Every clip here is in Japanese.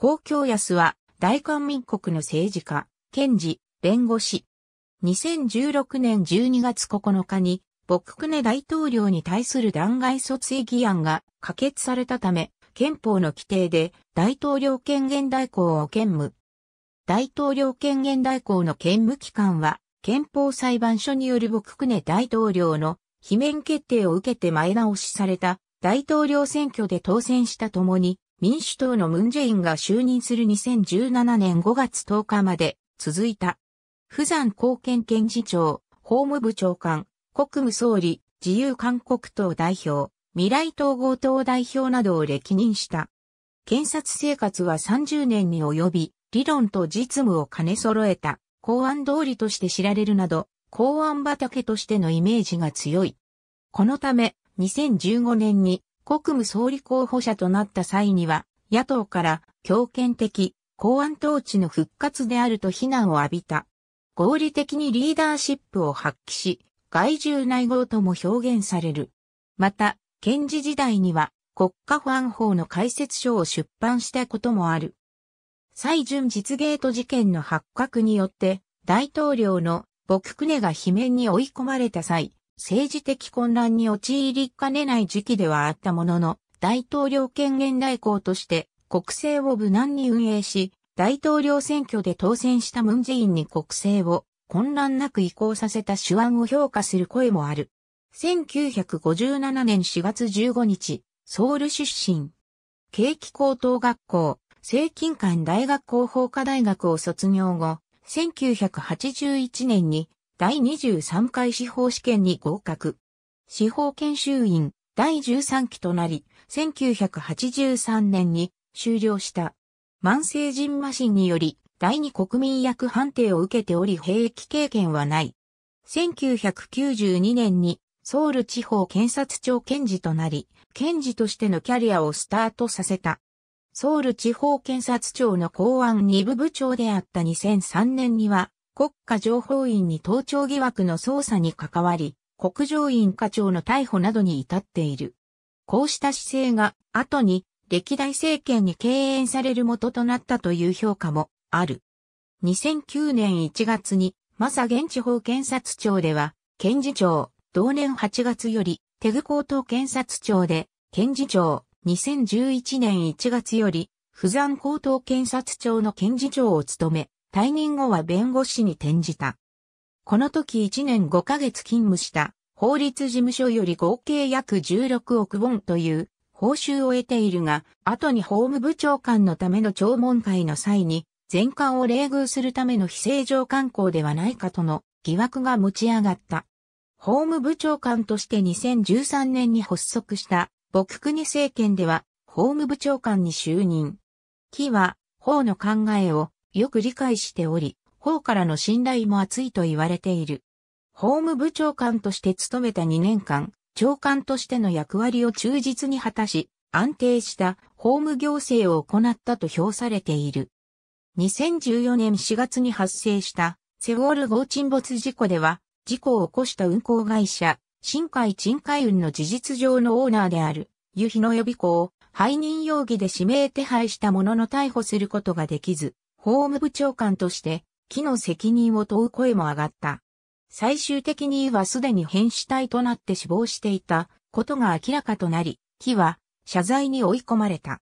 公共安は、大韓民国の政治家、検事、弁護士。2016年12月9日に、僕槿恵大統領に対する弾劾訴追議案が可決されたため、憲法の規定で大統領権限代行を兼務。大統領権限代行の兼務期間は、憲法裁判所による僕槿恵大統領の罷免決定を受けて前倒しされた大統領選挙で当選したともに、民主党のムンジェインが就任する2017年5月10日まで続いた。富山貢献検事長、法務部長官、国務総理、自由韓国党代表、未来統合党代表などを歴任した。検察生活は30年に及び、理論と実務を兼ね揃えた、公安通りとして知られるなど、公安畑としてのイメージが強い。このため、2015年に国務総理候補者となった際には、野党から強権的、公安統治の復活であると非難を浴びた。合理的にリーダーシップを発揮し、外獣内合とも表現される。また、検事時代には国家保安法の解説書を出版したこともある。最順実ゲート事件の発覚によって、大統領の僕槿が罷免に追い込まれた際、政治的混乱に陥りかねない時期ではあったものの、大統領権限代行として国政を無難に運営し、大統領選挙で当選したムンジェインに国政を混乱なく移行させた手腕を評価する声もある。1957年4月15日、ソウル出身。景気高等学校、聖金館大学広報科大学を卒業後、1981年に第23回司法試験に合格。司法研修員第13期となり、1983年に終了した。慢性人麻疹により、第二国民役判定を受けており兵役経験はない。1992年にソウル地方検察庁検事となり、検事としてのキャリアをスタートさせた。ソウル地方検察庁の公安二部部長であった2003年には、国家情報院に盗聴疑惑の捜査に関わり、国情院課長の逮捕などに至っている。こうした姿勢が後に歴代政権に敬遠される元となったという評価もある。2009年1月に、マサ現地法検察庁では、検事長、同年8月より、テグ高等検察庁で、検事長、2011年1月より、不山高等検察庁の検事長を務め、退任後は弁護士に転じた。この時1年5ヶ月勤務した法律事務所より合計約16億ウォンという報酬を得ているが、後に法務部長官のための聴聞会の際に、全館を冷遇するための非正常観光ではないかとの疑惑が持ち上がった。法務部長官として2013年に発足した牧国政権では法務部長官に就任。木は法の考えをよく理解しており、方からの信頼も厚いと言われている。法務部長官として務めた2年間、長官としての役割を忠実に果たし、安定した法務行政を行ったと評されている。2014年4月に発生したセウォル号沈没事故では、事故を起こした運航会社、新海沈海運の事実上のオーナーである、湯日の予備校を背任容疑で指名手配したものの逮捕することができず、法務部長官として、木の責任を問う声も上がった。最終的にはすでに変死体となって死亡していたことが明らかとなり、木は謝罪に追い込まれた。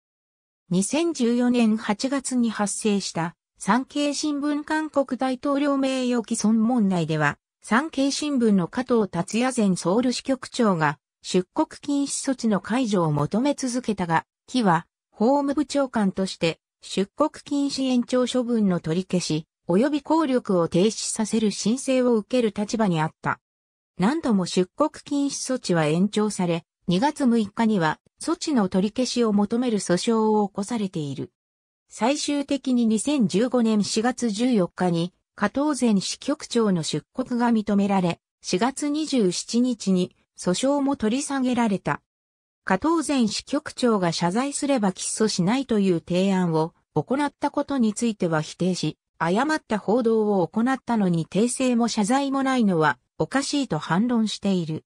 2014年8月に発生した産経新聞韓国大統領名誉毀損問題では、産経新聞の加藤達也前ソウル支局長が出国禁止措置の解除を求め続けたが、木は法務部長官として出国禁止延長処分の取り消し、及び効力を停止させる申請を受ける立場にあった。何度も出国禁止措置は延長され、2月6日には措置の取り消しを求める訴訟を起こされている。最終的に2015年4月14日に、加藤前支局長の出国が認められ、4月27日に訴訟も取り下げられた。加藤前支局長が謝罪すれば起訴しないという提案を行ったことについては否定し、誤った報道を行ったのに訂正も謝罪もないのはおかしいと反論している。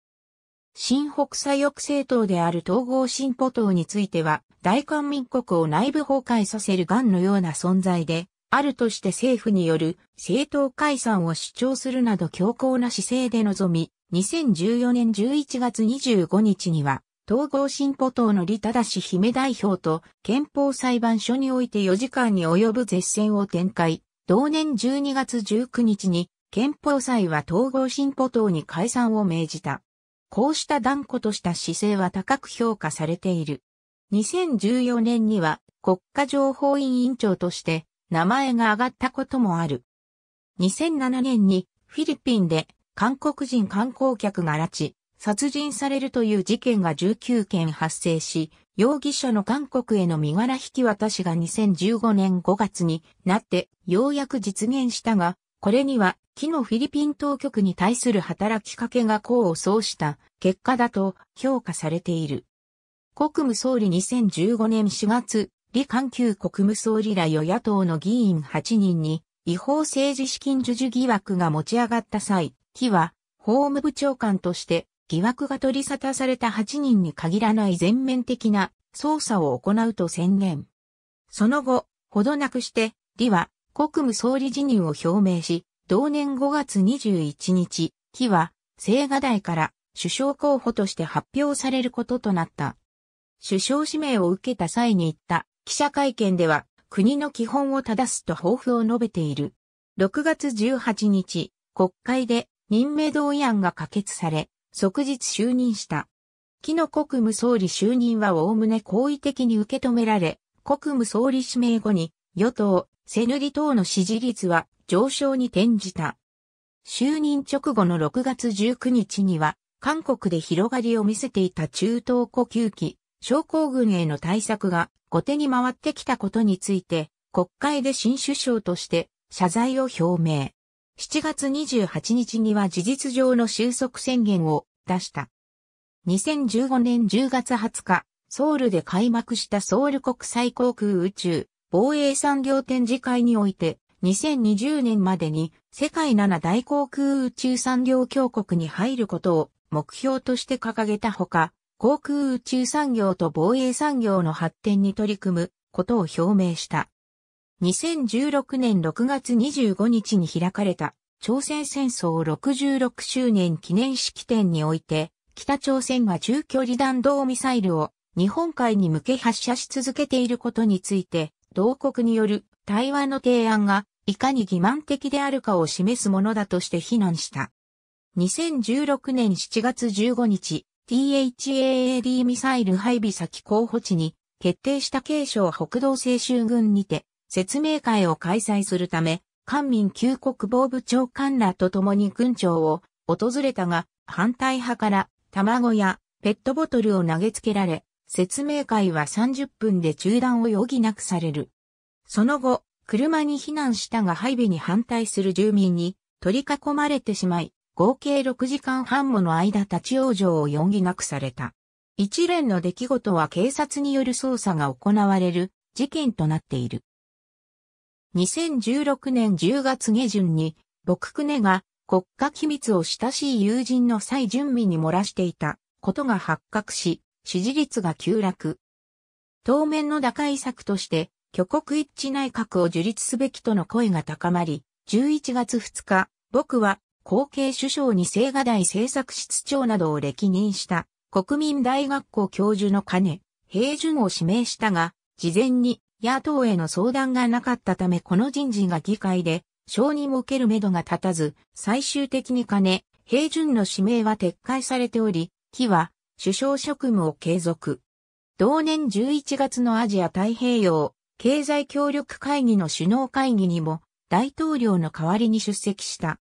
新北左翼政党である統合進歩党については、大韓民国を内部崩壊させる癌のような存在で、あるとして政府による政党解散を主張するなど強硬な姿勢で臨み、2014年11月25日には統合進歩党の李忠姫代表と憲法裁判所において4時間に及ぶ絶戦を展開。同年12月19日に憲法裁は統合進歩党に解散を命じた。こうした断固とした姿勢は高く評価されている。2014年には国家情報院委員長として名前が挙がったこともある。2007年にフィリピンで韓国人観光客が拉致、殺人されるという事件が19件発生し、容疑者の韓国への身柄引き渡しが2015年5月になってようやく実現したが、これには、木のフィリピン当局に対する働きかけが功を奏した結果だと評価されている。国務総理2015年4月、李韓旧国務総理ら与野党の議員8人に違法政治資金授受疑惑が持ち上がった際、木は法務部長官として疑惑が取り沙汰された8人に限らない全面的な捜査を行うと宣言。その後、ほどなくして、李は国務総理辞任を表明し、同年5月21日、李は、青瓦台から首相候補として発表されることとなった。首相指名を受けた際に言った記者会見では、国の基本を正すと抱負を述べている。6月18日、国会で任命同意案が可決され、即日就任した。木野国務総理就任はおおむね好意的に受け止められ、国務総理指名後に、与党、セヌリ等の支持率は上昇に転じた。就任直後の6月19日には、韓国で広がりを見せていた中東呼吸器、症候群への対策が後手に回ってきたことについて、国会で新首相として謝罪を表明。7月28日には事実上の収束宣言を出した。2015年10月20日、ソウルで開幕したソウル国際航空宇宙防衛産業展示会において、2020年までに世界7大航空宇宙産業協国に入ることを目標として掲げたほか、航空宇宙産業と防衛産業の発展に取り組むことを表明した。2016年6月25日に開かれた朝鮮戦争66周年記念式典において、北朝鮮が中距離弾道ミサイルを日本海に向け発射し続けていることについて、同国による対話の提案がいかに欺瞞的であるかを示すものだとして非難した。2016年7月15日、THAAD ミサイル配備先候補地に決定した軽症北道青州軍にて説明会を開催するため、官民旧国防部長官らと共に軍庁を訪れたが、反対派から卵やペットボトルを投げつけられ、説明会は30分で中断を余儀なくされる。その後、車に避難したが配備に反対する住民に取り囲まれてしまい、合計6時間半もの間立ち往生を余儀なくされた。一連の出来事は警察による捜査が行われる事件となっている。2016年10月下旬に、僕クネが国家機密を親しい友人の蔡準備に漏らしていたことが発覚し、支持率が急落。当面の打開策として、挙国一致内閣を樹立すべきとの声が高まり、11月2日、僕は後継首相に青瓦台政策室長などを歴任した国民大学校教授の金、平順を指名したが、事前に野党への相談がなかったためこの人事が議会で承認を受けるめどが立たず、最終的に金、平準の指名は撤回されており、木は首相職務を継続。同年11月のアジア太平洋経済協力会議の首脳会議にも大統領の代わりに出席した。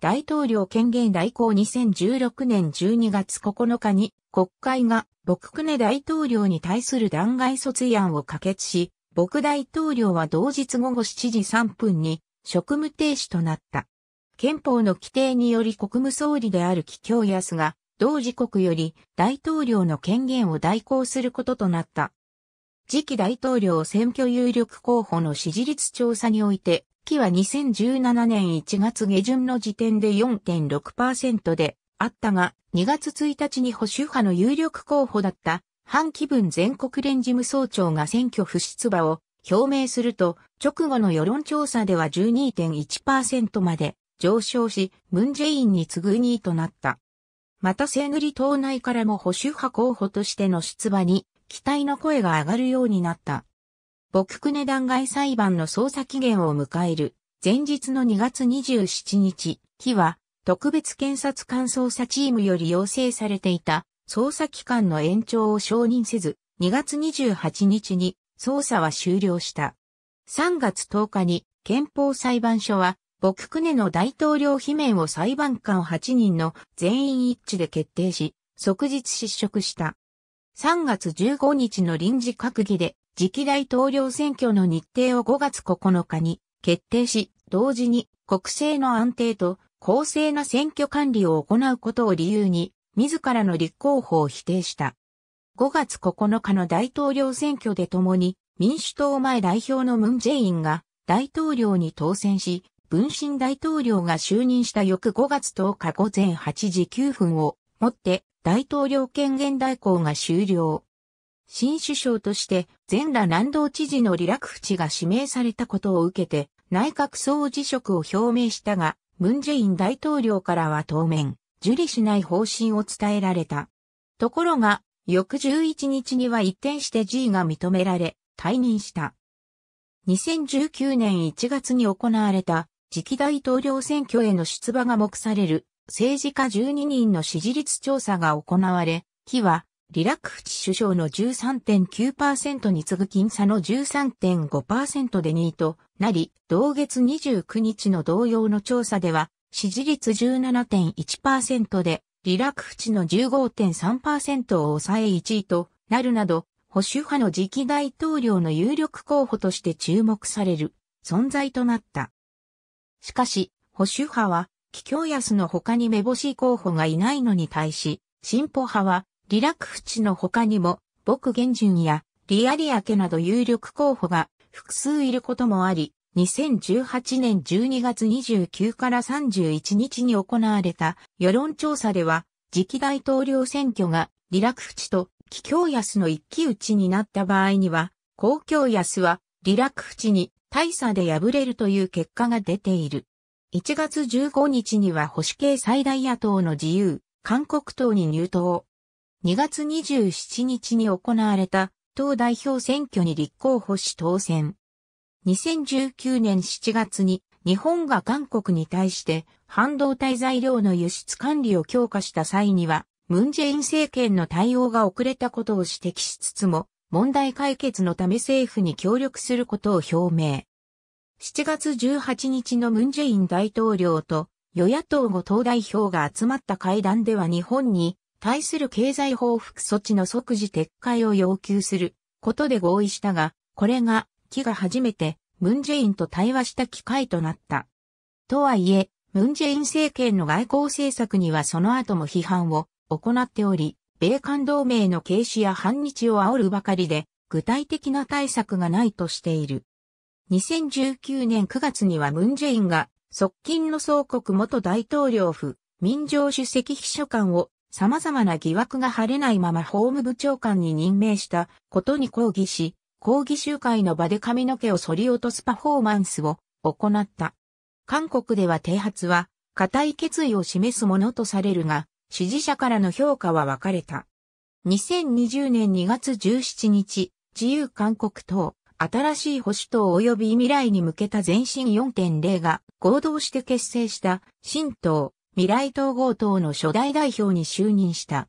大統領権限代行2016年12月9日に国会が僕クネ大統領に対する弾劾訴追案を可決し、僕大統領は同日午後7時3分に職務停止となった。憲法の規定により国務総理である紀京安が、同時刻より大統領の権限を代行することとなった。次期大統領選挙有力候補の支持率調査において、期は2017年1月下旬の時点で4.6%であったが、2月1日に保守派の有力候補だった反気分全国連事務総長が選挙不出馬を表明すると、直後の世論調査では12.1%まで上昇し、ムンジェインに次ぐ2位となった。また、セングリ党内からも保守派候補としての出馬に期待の声が上がるようになった。牧国段外裁判の捜査期限を迎える前日の2月27日、木は特別検察官捜査チームより要請されていた捜査期間の延長を承認せず、2月28日に捜査は終了した。3月10日に憲法裁判所は、ボククネの大統領罷免を裁判官8人の全員一致で決定し、即日失職した。3月15日の臨時閣議で、次期大統領選挙の日程を5月9日に決定し、同時に国政の安定と公正な選挙管理を行うことを理由に、自らの立候補を否定した。5月9日の大統領選挙で共に民主党前代表のムン・ジェインが大統領に当選し、文新大統領が就任した翌5月10日午前8時9分をもって大統領権限代行が終了。新首相として全羅南道知事のリラクフチが指名されたことを受けて内閣総辞職を表明したが、ムン・ジェイン大統領からは当面、受理しない方針を伝えられた。ところが、翌11日には一転して G が認められ、退任した。2019年1月に行われた次期大統領選挙への出馬が目される政治家12人の支持率調査が行われ、木はリラクフチ首相の13.9%に次ぐ僅差の13.5%で2位となり、同月29日の同様の調査では支持率17.1%で、リラクフチの15.3%を抑え1位となるなど、保守派の次期大統領の有力候補として注目される存在となった。しかし、保守派は、気境安の他に目星候補がいないのに対し、進歩派は、リラクフチの他にも、僕元順や、リアリア家など有力候補が複数いることもあり、2018年12月29から31日に行われた世論調査では、次期大統領選挙がリラクフチとキキョウヤスの一騎打ちになった場合には、公共安はリラクフチに大差で敗れるという結果が出ている。1月15日には保守系最大野党の自由、韓国党に入党。2月27日に行われた党代表選挙に立候補し当選。2019年7月に日本が韓国に対して半導体材料の輸出管理を強化した際には、ムンジェイン政権の対応が遅れたことを指摘しつつも、問題解決のため政府に協力することを表明。7月18日のムンジェイン大統領と与野党後党代表が集まった会談では日本に対する経済報復措置の即時撤回を要求することで合意したが、これが機が初めてムンジェインと対話した機会となった。とはいえ、ムンジェイン政権の外交政策にはその後も批判を行っており、米韓同盟の軽視や反日を煽るばかりで、具体的な対策がないとしている。2019年9月にはムンジェインが、側近の総国元大統領府、民情主席秘書官を様々な疑惑が晴れないまま法務部長官に任命したことに抗議し、抗議集会の場で髪の毛を剃り落とすパフォーマンスを行った。韓国では剃髪は固い決意を示すものとされるが、支持者からの評価は分かれた。2020年2月17日、自由韓国党、新しい保守党及び未来に向けた前進4.0が合同して結成した新党、未来統合党の初代代表に就任した。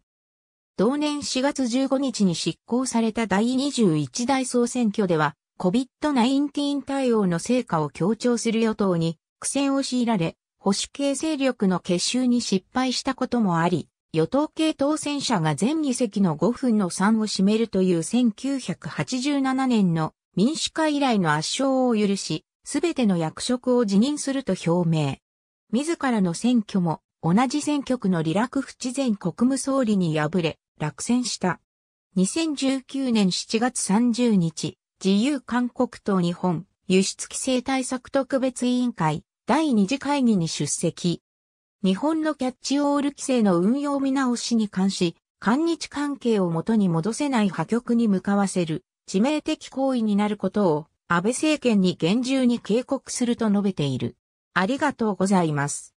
同年4月15日に執行された第21代総選挙では、COVID-19 対応の成果を強調する与党に苦戦を強いられ、保守系勢力の結集に失敗したこともあり、与党系当選者が全議席の5分の3を占めるという1987年の民主化以来の圧勝を許し、すべての役職を辞任すると表明。自らの選挙も同じ選挙区のリラクフチ前国務総理に敗れ、落選した。2019年7月30日、自由韓国と日本輸出規制対策特別委員会第二次会議に出席。日本のキャッチオール規制の運用見直しに関し、韓日関係を元に戻せない破局に向かわせる致命的行為になることを安倍政権に厳重に警告すると述べている。ありがとうございます。